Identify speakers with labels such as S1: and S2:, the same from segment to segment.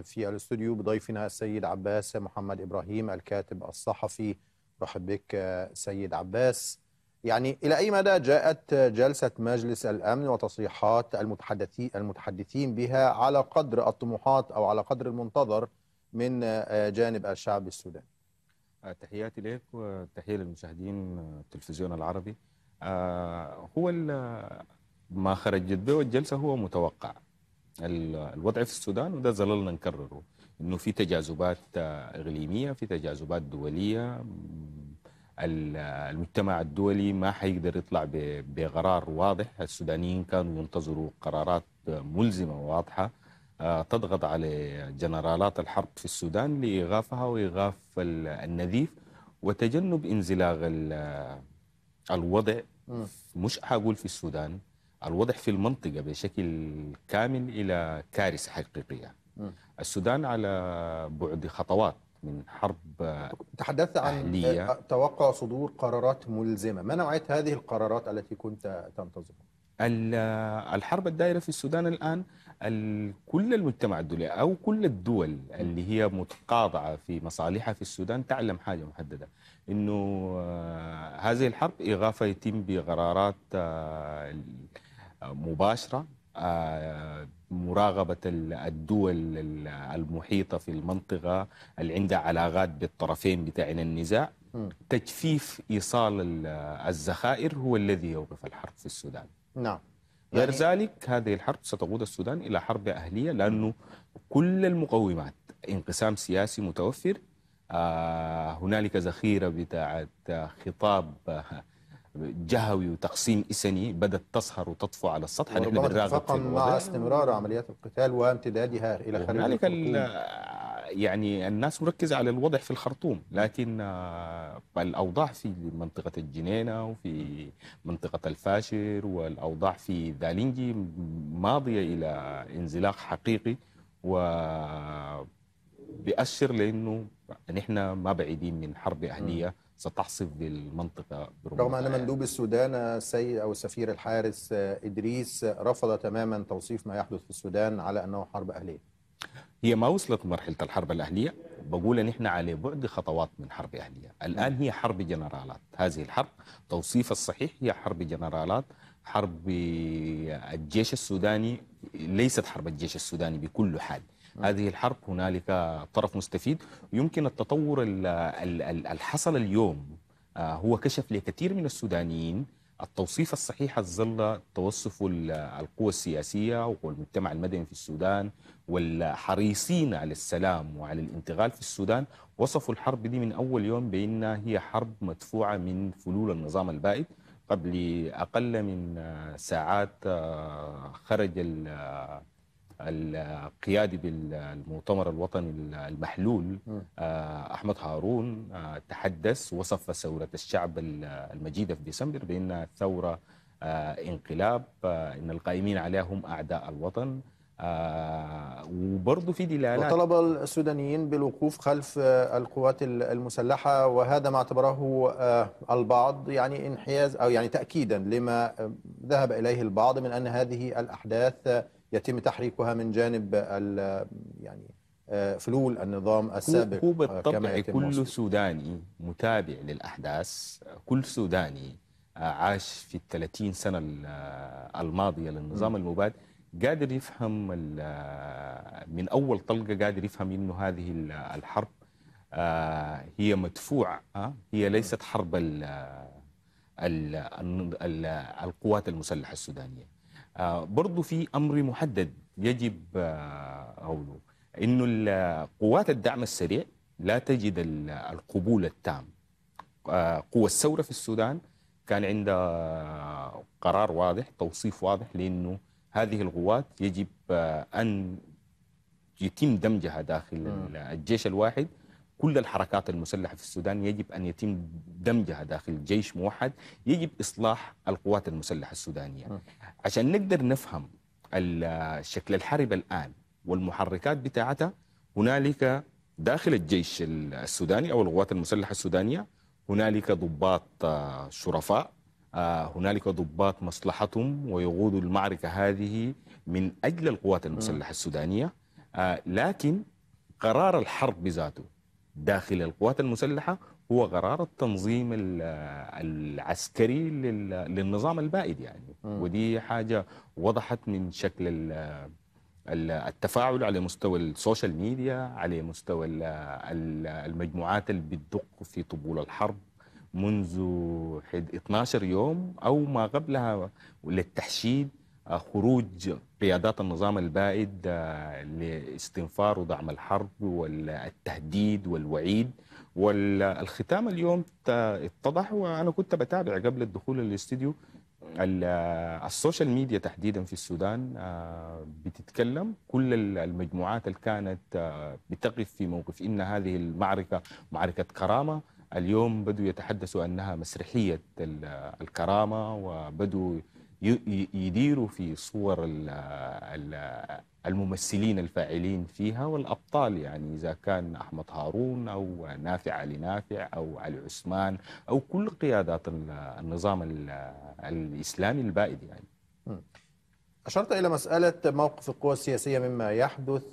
S1: في الاستوديو بضيفنا السيد عباس محمد ابراهيم الكاتب الصحفي رحب بك سيد عباس يعني الى اي مدى جاءت جلسه مجلس الامن وتصريحات المتحدثين المتحدثين بها على قدر الطموحات او على قدر المنتظر من جانب الشعب السوداني
S2: تحياتي لك وتحيه للمشاهدين التلفزيون العربي آه، هو ما خرجت به الجلسه هو متوقع الوضع في السودان وده ظللنا نكرره انه في تجاذبات آه، اقليميه في تجاذبات دوليه المجتمع الدولي ما حيقدر يطلع بقرار واضح السودانيين كانوا ينتظروا قرارات ملزمه واضحه آه، تضغط على جنرالات الحرب في السودان لايغافها وايغاف النذيف وتجنب انزلاق آه، الوضع مش حقول في السودان الوضع في المنطقة بشكل كامل إلى كارثة حقيقية م. السودان على بعد خطوات من حرب
S1: تحدثت عن أهلية. أه، توقع صدور قرارات ملزمة ما نوعية هذه القرارات التي كنت تنتظرها؟
S2: الحرب الدائرة في السودان الآن كل المجتمع الدولي أو كل الدول اللي هي متقاضعة في مصالحها في السودان تعلم حاجة محددة أنه آه، هذه الحرب إغافة يتم بقرارات آه، مباشره آه، مراقبه الدول المحيطه في المنطقه اللي عندها علاقات بالطرفين بتاعنا النزاع تجفيف ايصال الذخائر هو الذي يوقف الحرب في السودان نعم غير يعني... ذلك هذه الحرب ستقود السودان الى حرب اهليه لانه كل المقومات انقسام سياسي متوفر آه هنالك ذخيره بتاعه خطاب آه، جهوي وتقسيم إسني بدأت تظهر وتطفو على السطح نحن بالرغم مع استمرار
S1: عمليات القتال وامتدادها إلى خارج هنالك
S2: يعني الناس مركزة على الوضع في الخرطوم لكن آه، الأوضاع في منطقة الجنينة وفي منطقة الفاشر والأوضاع في دالينجي ماضية إلى انزلاق حقيقي و بيأشر لأنه نحن ما بعيدين من حرب أهلية ستحصد بالمنطقة رغم ان
S1: مندوب السودان السيد او السفير الحارس ادريس رفض تماما توصيف ما يحدث في السودان على انه حرب اهليه.
S2: هي ما وصلت مرحله الحرب الاهليه، بقول ان احنا على بعد خطوات من حرب اهليه، الان هي حرب جنرالات، هذه الحرب توصيف الصحيح هي حرب جنرالات، حرب الجيش السوداني ليست حرب الجيش السوداني بكل حال. آه. هذه الحرب هنالك طرف مستفيد يمكن التطور اللي حصل اليوم آه، هو كشف لكثير من السودانيين التوصيف الصحيح الظل توصف القوى السياسية والمجتمع المدني في السودان والحريصين على السلام وعلى الانتقال في السودان وصفوا الحرب دي من أول يوم بأنها هي حرب مدفوعة من فلول النظام البائد قبل أقل من آه، ساعات خرج القيادي بالمؤتمر الوطني المحلول آه، احمد هارون آه، تحدث وصف ثوره الشعب المجيده في ديسمبر بانها ثوره آه، انقلاب ان القائمين عليها هم اعداء الوطن وبرضه في دلالات وطلب
S1: السودانيين بالوقوف خلف القوات المسلحة وهذا ما اعتبره البعض يعني انحياز أو يعني تأكيدا لما ذهب إليه البعض من أن هذه الأحداث يتم تحريكها من جانب يعني آه، فلول النظام السابق هو آه، بالطبع كل وصف.
S2: سوداني متابع للأحداث كل سوداني آه، عاش في ال 30 سنة الماضية للنظام المباد قادر يفهم من أول طلقة قادر يفهم أنه هذه الحرب هي مدفوعة هي ليست حرب القوات المسلحة السودانية آه، برضو في أمر محدد يجب آه، قوله أنه آه، قوات الدعم السريع لا تجد القبول التام قوى الثورة في السودان كان عندها قرار واضح توصيف واضح لأنه هذه القوات يجب أن يتم دمجها داخل الجيش الواحد كل الحركات المسلحة في السودان يجب أن يتم دمجها داخل جيش موحد يجب إصلاح القوات المسلحة السودانية عشان نقدر نفهم الشكل الحرب الآن والمحركات بتاعتها هنالك داخل الجيش السوداني أو القوات المسلحة السودانية هنالك ضباط آه، شرفاء آه، هنالك ضباط مصلحتهم ويقودوا المعركة هذه من أجل القوات المسلحة السودانية آه، لكن قرار الحرب بذاته داخل القوات المسلحة هو غرار التنظيم العسكري للنظام البائد يعني م. ودي حاجة وضحت من شكل التفاعل على مستوى السوشيال ميديا على مستوى المجموعات اللي بتدق في طبول الحرب منذ 12 يوم أو ما قبلها للتحشيد آه، خروج قيادات النظام البائد آه، لاستنفار ودعم الحرب والتهديد والوعيد والختام اليوم اتضح وانا كنت بتابع قبل الدخول للاستديو آه، السوشيال ميديا تحديدا في السودان بتتكلم كل المجموعات اللي كانت بتقف في موقف ان هذه المعركه معركه كرامه اليوم بدوا يتحدثوا انها مسرحيه الكرامه وبدوا يديروا في صور الممثلين الفاعلين فيها والأبطال يعني إذا كان أحمد هارون أو نافع علي نافع أو علي عثمان أو كل قيادات النظام الإسلامي البائد يعني
S1: أشرت إلى مسألة موقف القوى السياسية مما يحدث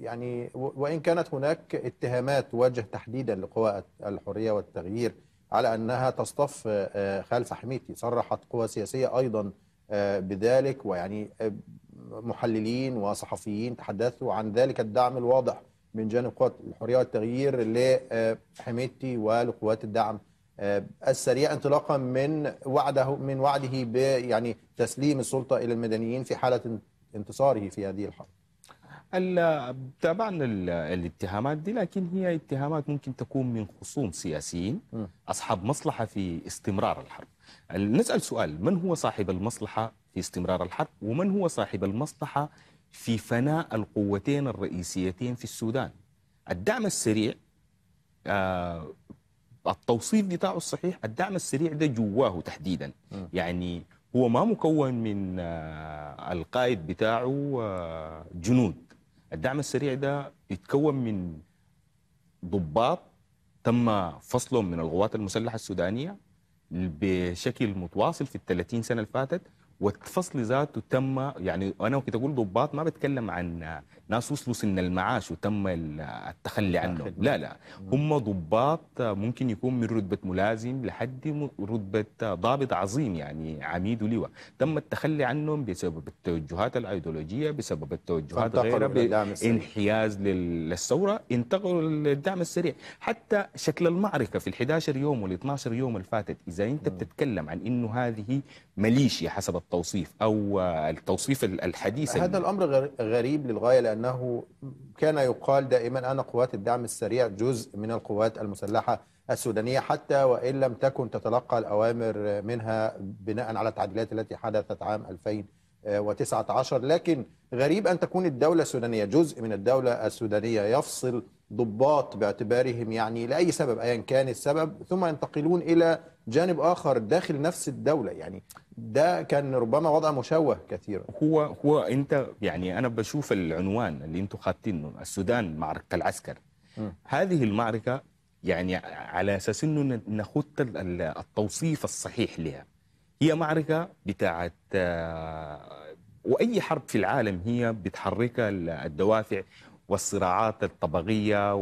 S1: يعني وإن كانت هناك اتهامات وجه تحديدا لقوى الحرية والتغيير على أنها تصطف آه، آه، خلف حميتي صرحت قوى سياسية أيضا آه، بذلك ويعني محللين وصحفيين تحدثوا عن ذلك الدعم الواضح من جانب قوات الحرية والتغيير لحميتي ولقوات الدعم السريع انطلاقا من وعده من وعده ب يعني تسليم السلطة إلى المدنيين في حالة انتصاره في هذه الحرب
S2: طبعا الاتهامات دي لكن هي اتهامات ممكن تكون من خصوم سياسيين اصحاب مصلحه في استمرار الحرب. نسال سؤال من هو صاحب المصلحه في استمرار الحرب ومن هو صاحب المصلحه في فناء القوتين الرئيسيتين في السودان؟ الدعم السريع آه، التوصيف بتاعه الصحيح الدعم السريع ده جواه تحديدا يعني هو ما مكون من آه، القائد بتاعه آه، جنود الدعم السريع ده يتكون من ضباط تم فصلهم من القوات المسلحه السودانيه بشكل متواصل في الثلاثين سنه الفاتت والفصل ذاته تم يعني انا وقت اقول ضباط ما بتكلم عن ناس وصلوا سن المعاش وتم التخلي عنهم لا لا هم ضباط ممكن يكون من رتبة ملازم لحد رتبة ضابط عظيم يعني عميد ولواء تم التخلي عنهم بسبب التوجهات الأيديولوجية بسبب التوجهات غير انحياز للثورة انتقلوا للدعم السريع حتى شكل المعركة في ال11 يوم وال12 يوم الفاتت إذا أنت بتتكلم عن أنه هذه مليشيا حسب التوصيف أو التوصيف الحديث هذا
S1: الأمر غريب للغاية لأن أنه كان يقال دائما أن قوات الدعم السريع جزء من القوات المسلحة السودانية حتى وإن لم تكن تتلقى الأوامر منها بناء على التعديلات التي حدثت عام 2019 لكن غريب أن تكون الدولة السودانية جزء من الدولة السودانية يفصل ضباط باعتبارهم يعني لاي سبب ايا كان السبب ثم ينتقلون الى جانب اخر داخل نفس الدوله يعني ده كان ربما وضع مشوه كثيرا هو
S2: هو انت يعني انا بشوف العنوان اللي انتم خاطينه السودان معركه العسكر م. هذه المعركه يعني على اساس انه ناخذ التوصيف الصحيح لها هي معركه بتاعت آه، واي حرب في العالم هي بتحركها الدوافع والصراعات الطبقيه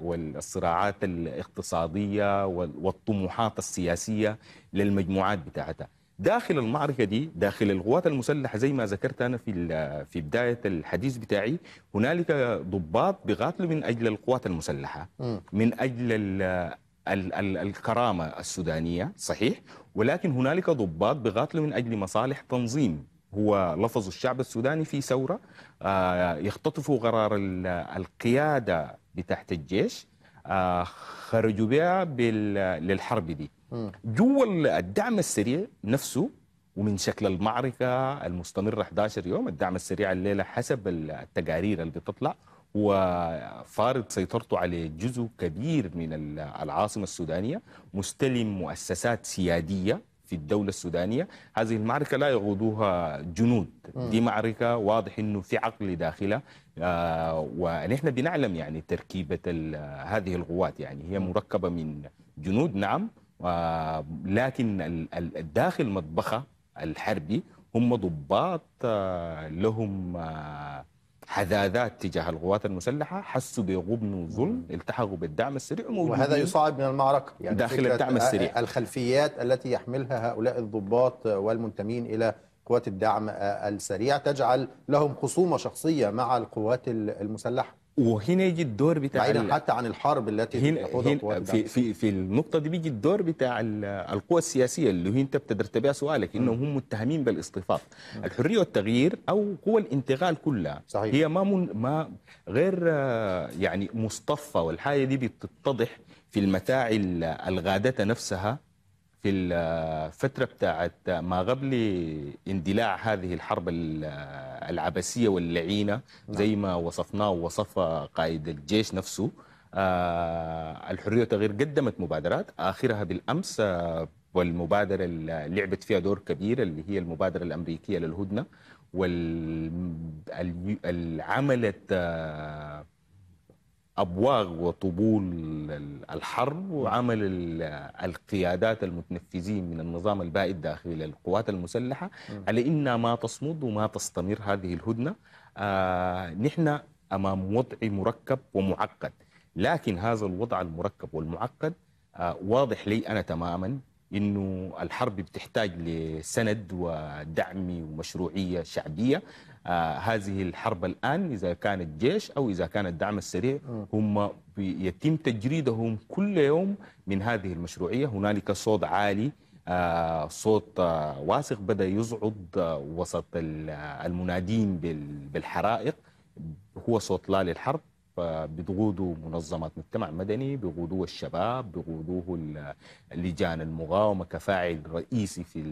S2: والصراعات الاقتصاديه والطموحات السياسيه للمجموعات بتاعتها داخل المعركه دي داخل القوات المسلحه زي ما ذكرت انا في في بدايه الحديث بتاعي هنالك ضباط بيقاتلوا من اجل القوات المسلحه من اجل الكرامه السودانيه صحيح ولكن هنالك ضباط بيقاتلوا من اجل مصالح تنظيم هو لفظ الشعب السوداني في ثورة آه، يختطفوا غرار القيادة بتحت الجيش آه، خرجوا بها للحرب دي جوا الدعم السريع نفسه ومن شكل المعركة المستمرة 11 يوم الدعم السريع الليلة حسب التقارير اللي بتطلع وفارض سيطرته على جزء كبير من العاصمة السودانية مستلم مؤسسات سيادية في الدولة السودانية هذه المعركة لا يغضوها جنود دي معركة واضح أنه في عقل داخلها آه ونحن بنعلم يعني تركيبة هذه القوات يعني هي مركبة من جنود نعم آه لكن الداخل مطبخة الحربي هم ضباط آه لهم آه، حذاذات تجاه القوات المسلحه حسوا بغبن وظلم التحقوا بالدعم السريع وهذا يصعب
S1: من المعركه يعني داخل الدعم السريع الخلفيات التي يحملها هؤلاء الضباط والمنتمين الى قوات الدعم السريع تجعل لهم خصومه شخصيه مع القوات المسلحه
S2: وهنا يجي الدور بتاع بعيدا حتى
S1: عن الحرب التي هنا, هنا في,
S2: في في النقطه دي بيجي الدور بتاع القوى السياسيه اللي هي انت بتدرت بها سؤالك انهم هم متهمين بالاصطفاف الحريه والتغيير او قوى الانتقال كلها صحيح. هي ما من ما غير آه، يعني مصطفى والحاجه دي بتتضح في المتاع الغادة نفسها في الفترة بتاعت ما قبل اندلاع هذه الحرب العبسية واللعينة نعم. زي ما وصفناه وصف قائد الجيش نفسه آه، الحرية والتغيير قدمت مبادرات آخرها بالأمس آه، والمبادرة اللي لعبت فيها دور كبير اللي هي المبادرة الأمريكية للهدنة والعملت آه، أبواغ وطبول الحرب وعمل القيادات المتنفذين من النظام البائد داخل القوات المسلحة على إن ما تصمد وما تستمر هذه الهدنة آه نحن أمام وضع مركب ومعقد لكن هذا الوضع المركب والمعقد آه واضح لي أنا تماما انه الحرب بتحتاج لسند ودعم ومشروعيه شعبيه هذه الحرب الآن إذا كان الجيش أو إذا كان الدعم السريع هم يتم تجريدهم كل يوم من هذه المشروعية هنالك صوت عالي آه، صوت آه، واثق بدأ يصعد آه، وسط المنادين بالحرائق هو صوت لا للحرب بضغوطه منظمات مجتمع مدني بغدوه الشباب بغدوه لجان المقاومة كفاعل رئيسي في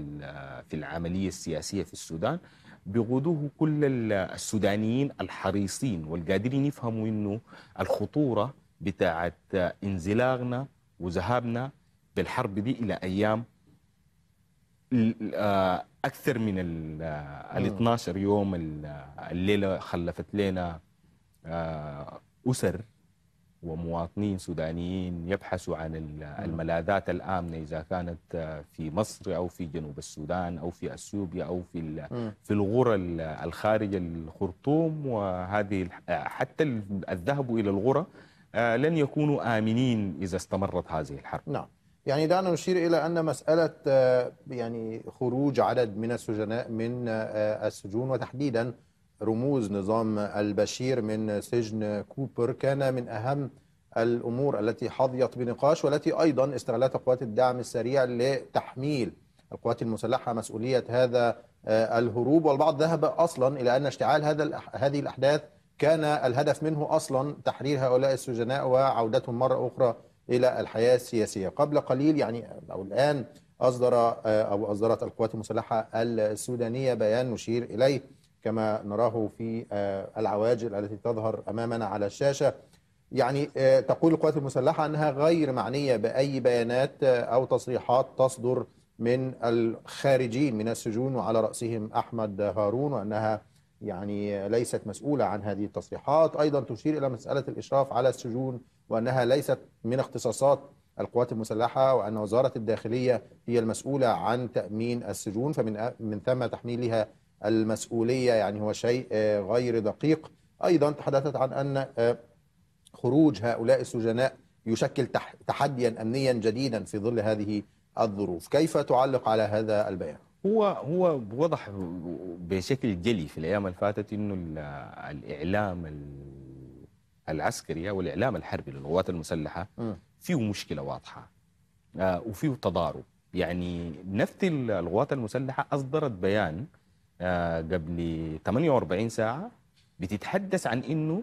S2: في العملية السياسية في السودان بغدوه كل السودانيين الحريصين والقادرين يفهموا انه الخطوره بتاعت انزلاقنا وذهابنا بالحرب دي الى ايام آه، اكثر من ال 12 آه، يوم الليله خلفت لنا آه، اسر ومواطنين سودانيين يبحثوا عن الملاذات الآمنة إذا كانت آه، في مصر أو في جنوب السودان أو في أثيوبيا أو في في الغرى الخارج الخرطوم وهذه آه، حتى الذهب إلى الغرى آه، لن يكونوا آمنين إذا استمرت هذه الحرب نعم
S1: يعني دعنا نشير إلى أن مسألة يعني خروج عدد من السجناء من السجون وتحديدا رموز نظام البشير من سجن كوبر كان من أهم الأمور التي حظيت بنقاش والتي أيضا استغلتها قوات الدعم السريع لتحميل القوات المسلحة مسؤولية هذا آه، الهروب والبعض ذهب أصلا إلى أن اشتعال هذا هذه الأحداث كان الهدف منه أصلا تحرير هؤلاء السجناء وعودتهم مرة أخرى إلى الحياة السياسية قبل قليل يعني أو الآن أصدر آه، أو أصدرت القوات المسلحة السودانية بيان نشير إليه كما نراه في آه، العواجل التي تظهر أمامنا على الشاشة يعني آه، تقول القوات المسلحة أنها غير معنية بأي بيانات آه، أو تصريحات تصدر من الخارجين من السجون وعلى رأسهم أحمد هارون وأنها يعني ليست مسؤولة عن هذه التصريحات أيضا تشير إلى مسألة الإشراف على السجون وأنها ليست من اختصاصات القوات المسلحة وأن وزارة الداخلية هي المسؤولة عن تأمين السجون فمن من ثم تحميلها المسؤولية يعني هو شيء آه، غير دقيق أيضا تحدثت عن أن آه، خروج هؤلاء السجناء يشكل تحديا أمنيا جديدا في ظل هذه الظروف كيف تعلق على هذا البيان؟
S2: هو هو وضح بشكل جلي في الايام اللي فاتت انه الاعلام العسكري او الاعلام الحربي للقوات المسلحه فيه مشكله واضحه آه، وفيه تضارب يعني نفس القوات المسلحه اصدرت بيان قبل آه، 48 ساعة بتتحدث عن أنه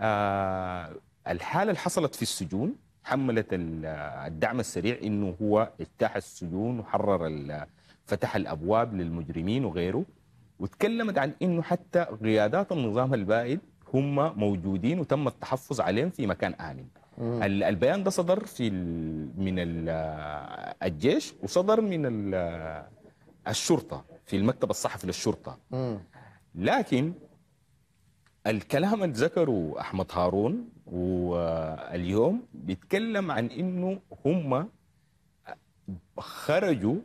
S2: آه، الحالة اللي حصلت في السجون حملت آه، الدعم السريع أنه هو اجتاح السجون وحرر فتح الأبواب للمجرمين وغيره وتكلمت عن أنه حتى قيادات النظام البائد هم موجودين وتم التحفظ عليهم في مكان آمن البيان ده صدر في من الجيش وصدر من الشرطة في المكتب الصحفي للشرطة لكن الكلام اللي ذكره أحمد هارون واليوم بيتكلم عن إنه هم خرجوا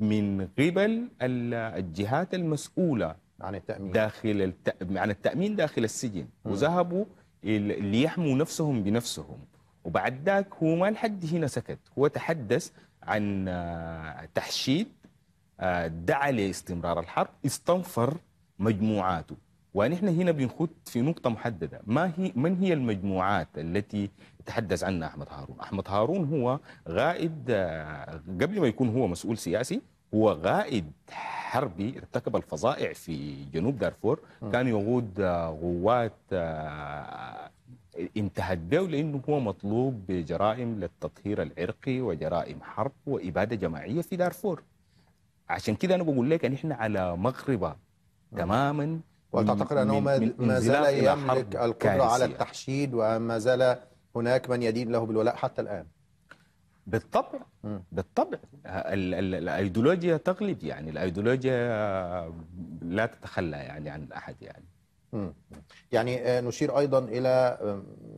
S2: من قبل الجهات المسؤولة عن التأمين داخل التأ... عن التأمين داخل السجن مم. وذهبوا ليحموا نفسهم بنفسهم وبعد ذاك هو ما لحد هنا سكت هو تحدث عن آه، تحشيد دعا لاستمرار الحرب استنفر مجموعاته ونحن هنا بنخوض في نقطة محددة ما هي من هي المجموعات التي تحدث عنها أحمد هارون أحمد هارون هو غائد آه، قبل ما يكون هو مسؤول سياسي هو غائد حربي ارتكب الفظائع في جنوب دارفور كان يقود آه، غوات آه، انتهت به لانه هو مطلوب بجرائم للتطهير العرقي وجرائم حرب واباده جماعيه في دارفور عشان كده انا بقول لك ان احنا على مغربه آه. تماما وتعتقد انه ما زال يملك القدره على
S1: التحشيد وما زال هناك من يدين له بالولاء حتى الان
S2: بالطبع بالطبع الايديولوجيا تغلب يعني الايديولوجيا لا تتخلى يعني عن احد يعني
S1: يعني آه، نشير ايضا الى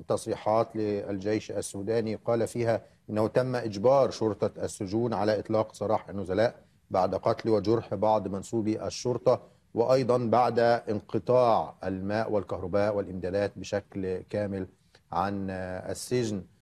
S1: تصريحات للجيش السوداني قال فيها انه تم اجبار شرطه السجون على اطلاق سراح النزلاء بعد قتل وجرح بعض منسوبي الشرطة وأيضا بعد انقطاع الماء والكهرباء والإمدادات بشكل كامل عن السجن